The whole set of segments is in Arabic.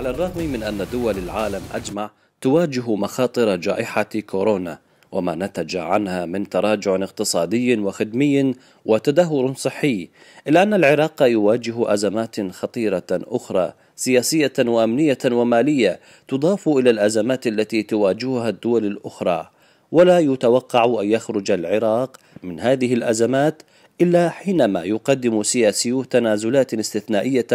على الرغم من أن دول العالم أجمع تواجه مخاطر جائحة كورونا وما نتج عنها من تراجع اقتصادي وخدمي وتدهور صحي إلا أن العراق يواجه أزمات خطيرة أخرى سياسية وأمنية ومالية تضاف إلى الأزمات التي تواجهها الدول الأخرى ولا يتوقع أن يخرج العراق من هذه الأزمات إلا حينما يقدم سياسيوه تنازلات استثنائية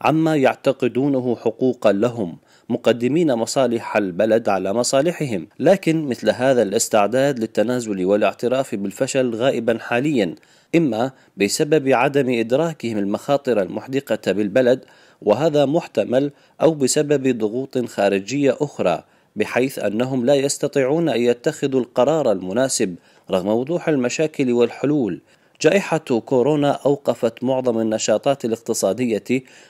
عما يعتقدونه حقوقا لهم مقدمين مصالح البلد على مصالحهم لكن مثل هذا الاستعداد للتنازل والاعتراف بالفشل غائبا حاليا إما بسبب عدم إدراكهم المخاطر المحدقة بالبلد وهذا محتمل أو بسبب ضغوط خارجية أخرى بحيث انهم لا يستطيعون ان يتخذوا القرار المناسب رغم وضوح المشاكل والحلول جائحة كورونا أوقفت معظم النشاطات الاقتصادية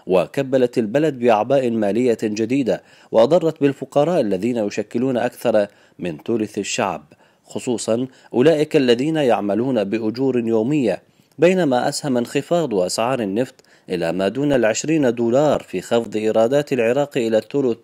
وكبلت البلد بأعباء مالية جديدة وأضرت بالفقراء الذين يشكلون أكثر من ثلث الشعب خصوصا أولئك الذين يعملون بأجور يومية بينما أسهم انخفاض أسعار النفط إلى ما دون العشرين دولار في خفض إيرادات العراق إلى الثلث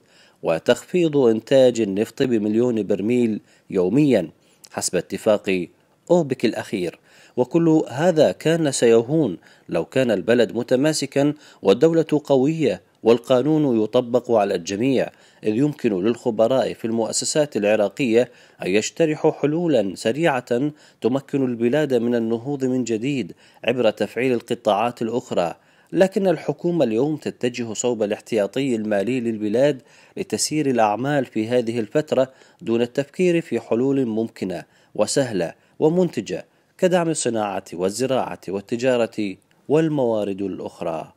وتخفيض إنتاج النفط بمليون برميل يوميا حسب اتفاق أوبك الأخير وكل هذا كان سيهون لو كان البلد متماسكا والدولة قوية والقانون يطبق على الجميع إذ يمكن للخبراء في المؤسسات العراقية أن يشترحوا حلولا سريعة تمكن البلاد من النهوض من جديد عبر تفعيل القطاعات الأخرى لكن الحكومة اليوم تتجه صوب الاحتياطي المالي للبلاد لتسيير الأعمال في هذه الفترة دون التفكير في حلول ممكنة وسهلة ومنتجة كدعم الصناعة والزراعة والتجارة والموارد الأخرى